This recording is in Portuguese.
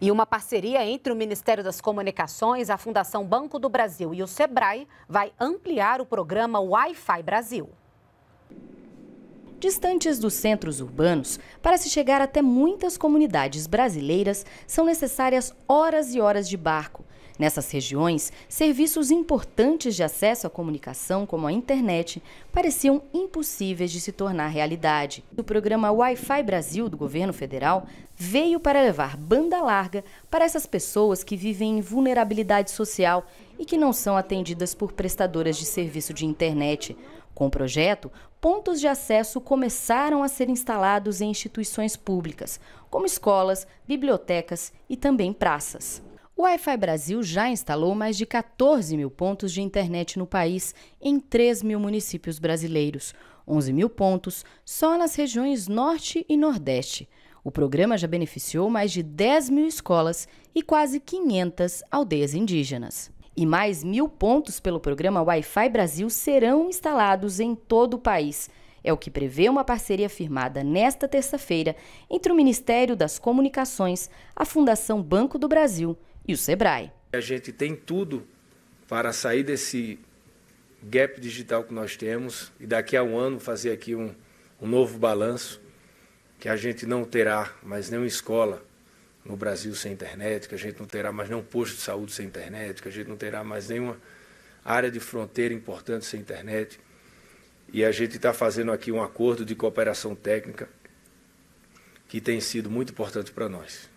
E uma parceria entre o Ministério das Comunicações, a Fundação Banco do Brasil e o Sebrae vai ampliar o programa Wi-Fi Brasil. Distantes dos centros urbanos, para se chegar até muitas comunidades brasileiras, são necessárias horas e horas de barco. Nessas regiões, serviços importantes de acesso à comunicação, como a internet, pareciam impossíveis de se tornar realidade. O programa Wi-Fi Brasil do governo federal veio para levar banda larga para essas pessoas que vivem em vulnerabilidade social e que não são atendidas por prestadoras de serviço de internet. Com o projeto, pontos de acesso começaram a ser instalados em instituições públicas, como escolas, bibliotecas e também praças. O Wi-Fi Brasil já instalou mais de 14 mil pontos de internet no país, em 3 mil municípios brasileiros, 11 mil pontos só nas regiões Norte e Nordeste. O programa já beneficiou mais de 10 mil escolas e quase 500 aldeias indígenas. E mais mil pontos pelo programa Wi-Fi Brasil serão instalados em todo o país. É o que prevê uma parceria firmada nesta terça-feira entre o Ministério das Comunicações, a Fundação Banco do Brasil e o Sebrae. A gente tem tudo para sair desse gap digital que nós temos e daqui a um ano fazer aqui um, um novo balanço que a gente não terá mais nenhuma escola no Brasil sem internet, que a gente não terá mais nenhum posto de saúde sem internet, que a gente não terá mais nenhuma área de fronteira importante sem internet. E a gente está fazendo aqui um acordo de cooperação técnica que tem sido muito importante para nós.